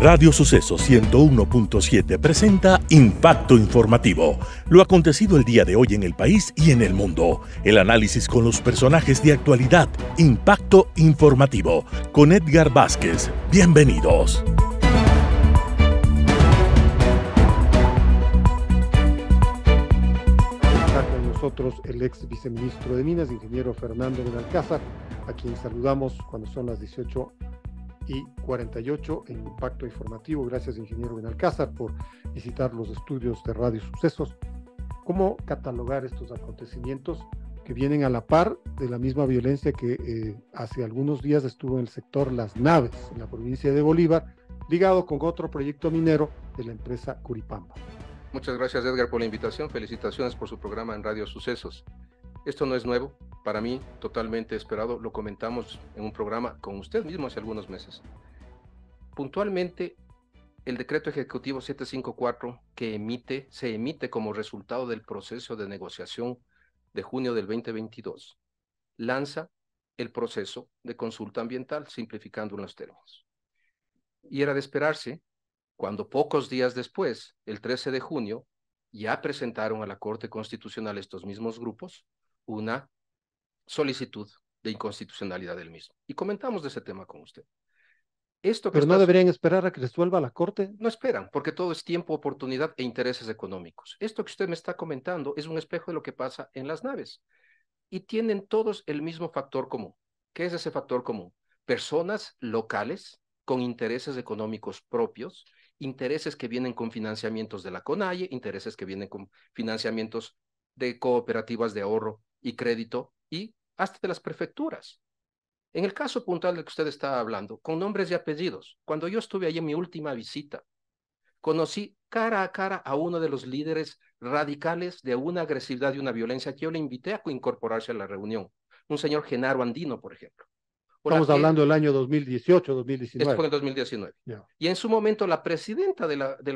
Radio Suceso 101.7 presenta Impacto Informativo, lo acontecido el día de hoy en el país y en el mundo, el análisis con los personajes de actualidad, Impacto Informativo, con Edgar Vázquez. Bienvenidos. Está con nosotros el ex viceministro de Minas, ingeniero Fernando Alcázar, a quien saludamos cuando son las 18 y 48 en Impacto Informativo. Gracias, ingeniero Benalcázar, por visitar los estudios de Radio Sucesos. ¿Cómo catalogar estos acontecimientos que vienen a la par de la misma violencia que eh, hace algunos días estuvo en el sector Las Naves, en la provincia de Bolívar, ligado con otro proyecto minero de la empresa Curipamba? Muchas gracias Edgar por la invitación, felicitaciones por su programa en Radio Sucesos. Esto no es nuevo, para mí totalmente esperado, lo comentamos en un programa con usted mismo hace algunos meses. Puntualmente, el decreto ejecutivo 754 que emite, se emite como resultado del proceso de negociación de junio del 2022, lanza el proceso de consulta ambiental, simplificando unos términos. Y era de esperarse cuando pocos días después, el 13 de junio, ya presentaron a la Corte Constitucional estos mismos grupos una solicitud de inconstitucionalidad del mismo. Y comentamos de ese tema con usted. Esto Pero no deberían esperar a que resuelva la Corte. No esperan, porque todo es tiempo, oportunidad e intereses económicos. Esto que usted me está comentando es un espejo de lo que pasa en las naves. Y tienen todos el mismo factor común. ¿Qué es ese factor común? Personas locales con intereses económicos propios, intereses que vienen con financiamientos de la CONAIE, intereses que vienen con financiamientos de cooperativas de ahorro y crédito y hasta de las prefecturas. En el caso puntual de que usted está hablando, con nombres y apellidos, cuando yo estuve allí en mi última visita, conocí cara a cara a uno de los líderes radicales de una agresividad y una violencia que yo le invité a incorporarse a la reunión, un señor Genaro Andino, por ejemplo. Estamos hablando del año 2018, 2019. 2019. Y en su momento la presidenta de la, de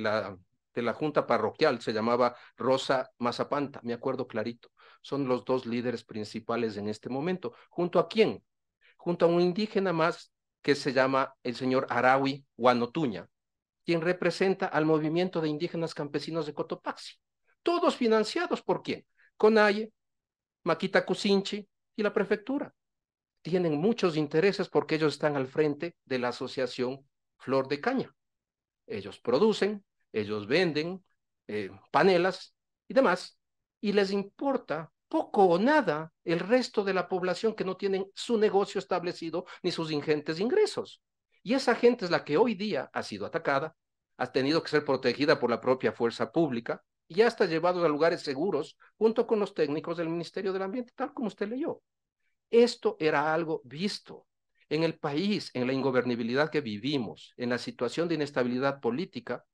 la, de la Junta Parroquial se llamaba Rosa Mazapanta, me acuerdo clarito son los dos líderes principales en este momento. ¿Junto a quién? Junto a un indígena más que se llama el señor Arawi Guanotuña, quien representa al movimiento de indígenas campesinos de Cotopaxi. Todos financiados por quién? Conaye, Maquita Cusinchi y la prefectura. Tienen muchos intereses porque ellos están al frente de la asociación Flor de Caña. Ellos producen, ellos venden eh, panelas y demás, y les importa poco o nada el resto de la población que no tienen su negocio establecido ni sus ingentes ingresos. Y esa gente es la que hoy día ha sido atacada, ha tenido que ser protegida por la propia fuerza pública y hasta llevados a lugares seguros junto con los técnicos del Ministerio del Ambiente, tal como usted leyó. Esto era algo visto en el país, en la ingobernabilidad que vivimos, en la situación de inestabilidad política.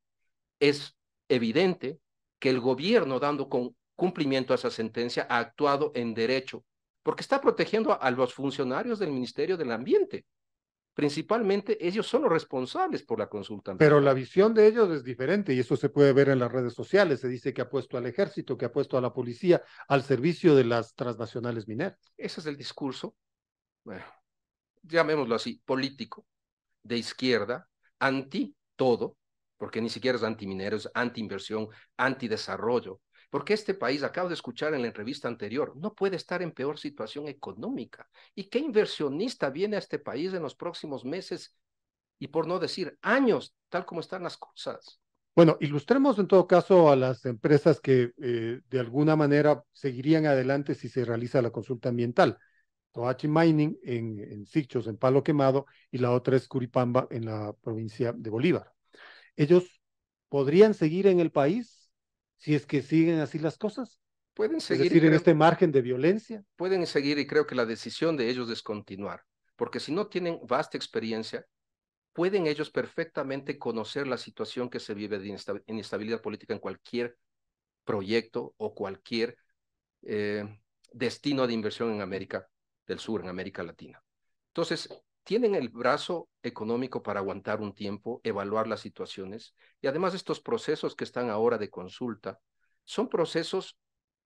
Es evidente que el gobierno dando con cumplimiento a esa sentencia ha actuado en derecho, porque está protegiendo a los funcionarios del Ministerio del Ambiente. Principalmente ellos son los responsables por la consulta. Pero la visión de ellos es diferente y eso se puede ver en las redes sociales. Se dice que ha puesto al ejército, que ha puesto a la policía al servicio de las transnacionales mineras. Ese es el discurso, bueno, llamémoslo así, político, de izquierda, anti todo, porque ni siquiera es anti-mineros anti-inversión, anti-desarrollo, porque este país, acabo de escuchar en la entrevista anterior, no puede estar en peor situación económica. ¿Y qué inversionista viene a este país en los próximos meses y por no decir años, tal como están las cosas? Bueno, ilustremos en todo caso a las empresas que eh, de alguna manera seguirían adelante si se realiza la consulta ambiental. Toachi Mining en, en Sichos, en Palo Quemado, y la otra es Curipamba en la provincia de Bolívar. Ellos podrían seguir en el país si es que siguen así las cosas. Pueden seguir. Es decir, en este margen de violencia. Pueden seguir y creo que la decisión de ellos es continuar, porque si no tienen vasta experiencia, pueden ellos perfectamente conocer la situación que se vive de inestabilidad política en cualquier proyecto o cualquier eh, destino de inversión en América del Sur, en América Latina. Entonces, tienen el brazo económico para aguantar un tiempo, evaluar las situaciones. Y además estos procesos que están ahora de consulta son procesos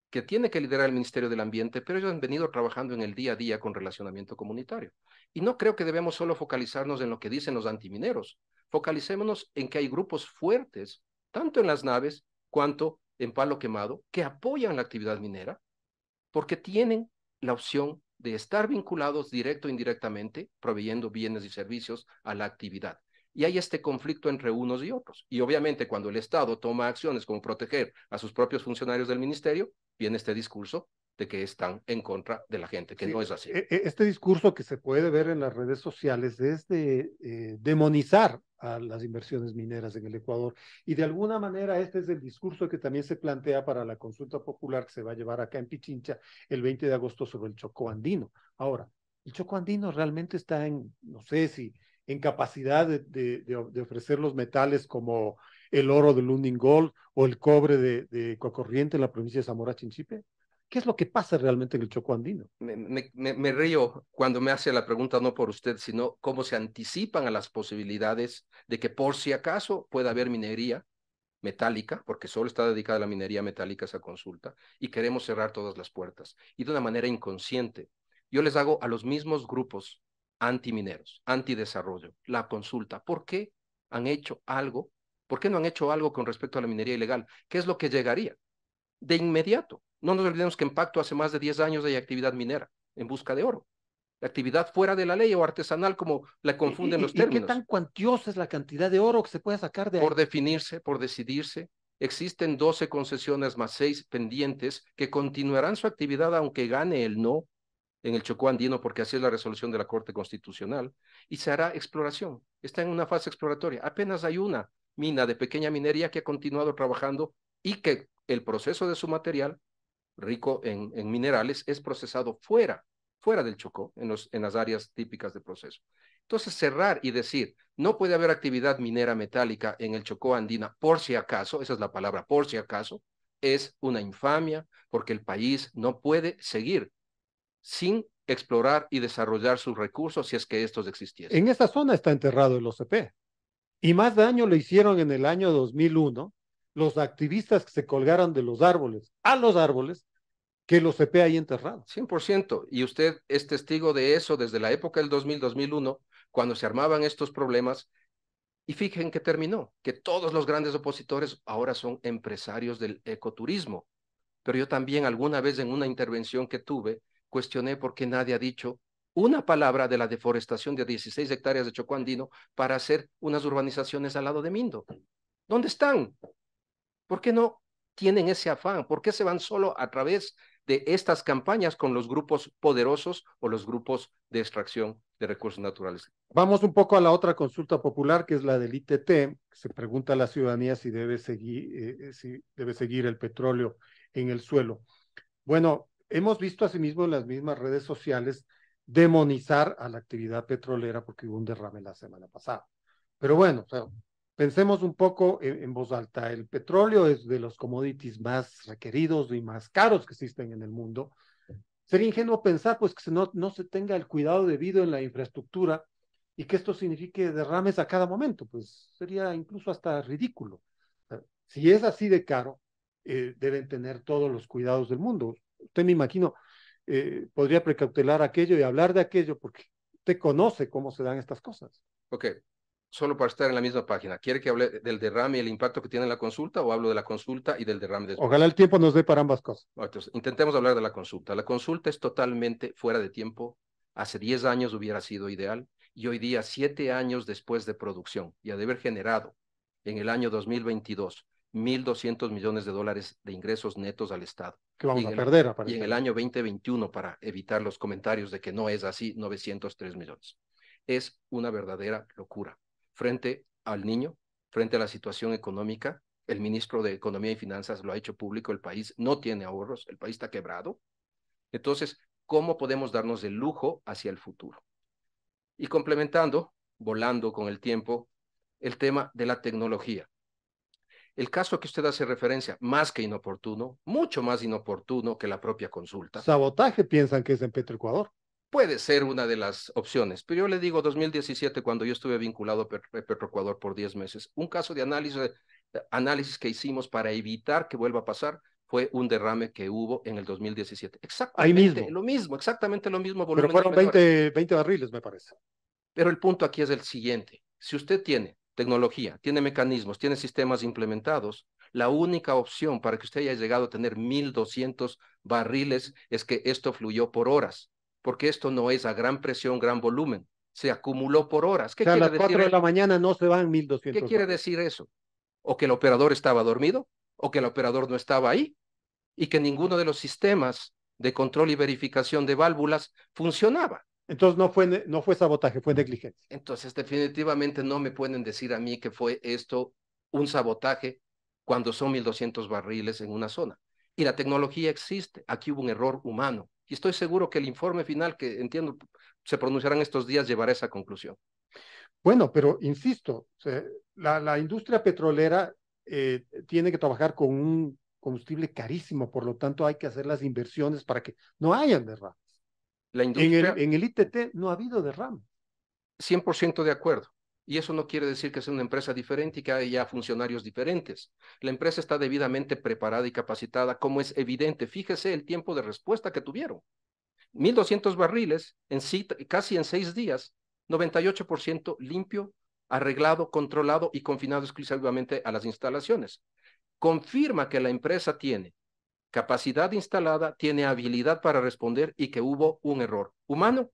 que tiene que liderar el Ministerio del Ambiente, pero ellos han venido trabajando en el día a día con relacionamiento comunitario. Y no creo que debemos solo focalizarnos en lo que dicen los antimineros. Focalicémonos en que hay grupos fuertes, tanto en las naves cuanto en Palo Quemado, que apoyan la actividad minera porque tienen la opción de estar vinculados directo o indirectamente, proveyendo bienes y servicios a la actividad. Y hay este conflicto entre unos y otros. Y obviamente cuando el Estado toma acciones como proteger a sus propios funcionarios del ministerio, viene este discurso de que están en contra de la gente, que no es así. E, e, este discurso que se puede ver en las redes sociales es de eh, demonizar a las inversiones mineras en el Ecuador. Y de alguna manera este es el discurso que también se plantea para la consulta popular que se va a llevar acá en Pichincha el 20 de agosto sobre el Chocó Andino. Ahora, el Chocó Andino realmente está en, no sé si, en capacidad de, ofrecer los metales como el oro de Lunding Gold o el cobre de, de en la provincia de Zamora Chinchipe. ¿Qué es lo que pasa realmente en el Chocó andino? Me, río cuando me hace la pregunta no por usted, sino cómo se anticipan a las posibilidades de que por si acaso pueda haber minería metálica, porque solo está dedicada a la minería metálica esa consulta, y queremos cerrar todas las puertas, y de una manera inconsciente. Yo les hago a los mismos grupos antimineros, antidesarrollo, la consulta. ¿Por qué han hecho algo? ¿Por qué no han hecho algo con respecto a la minería ilegal? ¿Qué es lo que llegaría? de inmediato. No nos olvidemos que en Pacto hace más de 10 años hay actividad minera en busca de oro. La actividad fuera de la ley o artesanal, como la confunden los términos. ¿Qué tan cuantiosa es la cantidad de oro que se puede sacar de Por definirse, por decidirse. Existen 12 concesiones más 6 pendientes que continuarán su actividad aunque gane el no en el Chocó andino, porque así es la resolución de la Corte Constitucional, y se hará exploración. Está en una fase exploratoria. Apenas hay una mina de pequeña minería que ha continuado trabajando y que el proceso de su material, rico en, minerales, es procesado fuera, fuera del Chocó, en, los, en las áreas típicas de proceso. Entonces, cerrar y decir, no puede haber actividad minera metálica en el Chocó andina, por si acaso, esa es la palabra, por si acaso, es una infamia, porque el país no puede seguir sin explorar y desarrollar sus recursos si es que estos existiesen. En esa zona está enterrado el OCP. Y más daño lo hicieron en el año 2001, los activistas que se colgaran de los árboles a los árboles que los CP ahí enterrados. 100%. Y usted es testigo de eso desde la época del 2000-2001, cuando se armaban estos problemas. Y fíjense que terminó, que todos los grandes opositores ahora son empresarios del ecoturismo. Pero yo también alguna vez en una intervención que tuve, cuestioné por qué nadie ha dicho una palabra de la deforestación de 16 hectáreas de Andino para hacer unas urbanizaciones al lado de Mindo. ¿Dónde están? ¿Por qué no tienen ese afán? ¿Por qué se van solo a través de estas campañas con los grupos poderosos o los grupos de extracción de recursos naturales? Vamos un poco a la otra consulta popular, que es la del ITT. se pregunta a la ciudadanía eh, si debe seguir, el petróleo en el suelo. Bueno, hemos visto asimismo en las mismas redes sociales demonizar a la actividad petrolera porque hubo un derrame la semana pasada. Pero bueno, Pensemos un poco en, voz alta. El petróleo es de los commodities más requeridos y más caros que existen en el mundo. Sería ingenuo pensar pues que no, se tenga el cuidado debido en la infraestructura y que esto signifique derrames a cada momento. Pues sería incluso hasta ridículo. Si es así de caro, eh, deben tener todos los cuidados del mundo. Usted me imagino, eh, podría precautelar aquello y hablar de aquello porque usted conoce cómo se dan estas cosas. Ok, solo para estar en la misma página. ¿Quiere que hable del derrame y el impacto que tiene la consulta o hablo de la consulta y del derrame Ojalá el tiempo nos dé para ambas cosas. Ah, intentemos hablar de la consulta. La consulta es totalmente fuera de tiempo. Hace 10 años hubiera sido ideal y hoy día, siete años después de producción y de haber generado en el año 2022 1.200 millones de dólares de ingresos netos al Estado. Que vamos a perder, Y en el año 2021, para evitar los comentarios de que no es así, 903 millones. Es una verdadera locura frente al niño, frente a la situación económica. El ministro de Economía y Finanzas lo ha hecho público, el país no tiene ahorros, el país está quebrado. Entonces, ¿cómo podemos darnos el lujo hacia el futuro? Y complementando, volando con el tiempo, el tema de la tecnología. El caso que usted hace referencia, más que inoportuno, mucho más inoportuno que la propia consulta. Sabotaje piensan que es en Petroecuador. Puede ser una de las opciones, pero yo le digo 2017, cuando yo estuve vinculado a Petroecuador por 10 meses, un caso de eh, análisis, que hicimos para evitar que vuelva a pasar fue un derrame que hubo en el 2017. Exactamente lo mismo, exactamente lo mismo. Pero fueron 20 barriles, me parece. Pero el punto aquí es el siguiente. Si usted tiene tecnología, tiene mecanismos, tiene sistemas implementados, la única opción para que usted haya llegado a tener 1.200 barriles es que esto fluyó por horas porque esto no es a gran presión, gran volumen. Se acumuló por horas. ¿Qué quiere a las 4 de la mañana no se van 1.200. ¿Qué quiere decir eso? ¿O que el operador estaba dormido? ¿O que el operador no estaba ahí? Y que ninguno de los sistemas de control y verificación de válvulas funcionaba. Entonces no fue, no fue sabotaje, fue negligencia. Entonces definitivamente no me pueden decir a mí que fue esto un sabotaje cuando son 1.200 barriles en una zona. Y la tecnología existe. Aquí hubo un error humano y estoy seguro que el informe final que entiendo se pronunciarán estos días llevará a esa conclusión. Bueno, pero insisto, la, industria petrolera eh, tiene que trabajar con un combustible carísimo, por lo tanto hay que hacer las inversiones para que no haya derrames. La en, el, en el ITT no ha habido derrames. 100% de acuerdo. Y eso no quiere decir que sea una empresa diferente y que haya funcionarios diferentes. La empresa está debidamente preparada y capacitada, como es evidente. Fíjese el tiempo de respuesta que tuvieron. 1.200 barriles en casi en seis días, 98% limpio, arreglado, controlado y confinado exclusivamente a las instalaciones. Confirma que la empresa tiene capacidad instalada, tiene habilidad para responder y que hubo un error humano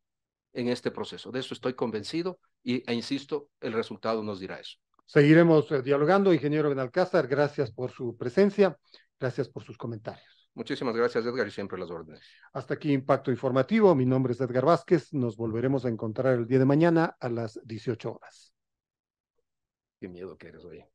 en este proceso. De eso estoy convencido y, e insisto, el resultado nos dirá eso. Seguiremos eh, dialogando, ingeniero Benalcázar. Gracias por su presencia, gracias por sus comentarios. Muchísimas gracias, Edgar, y siempre las órdenes. Hasta aquí Impacto Informativo. Mi nombre es Edgar Vázquez. Nos volveremos a encontrar el día de mañana a las 18 horas. Qué miedo que eres, hoy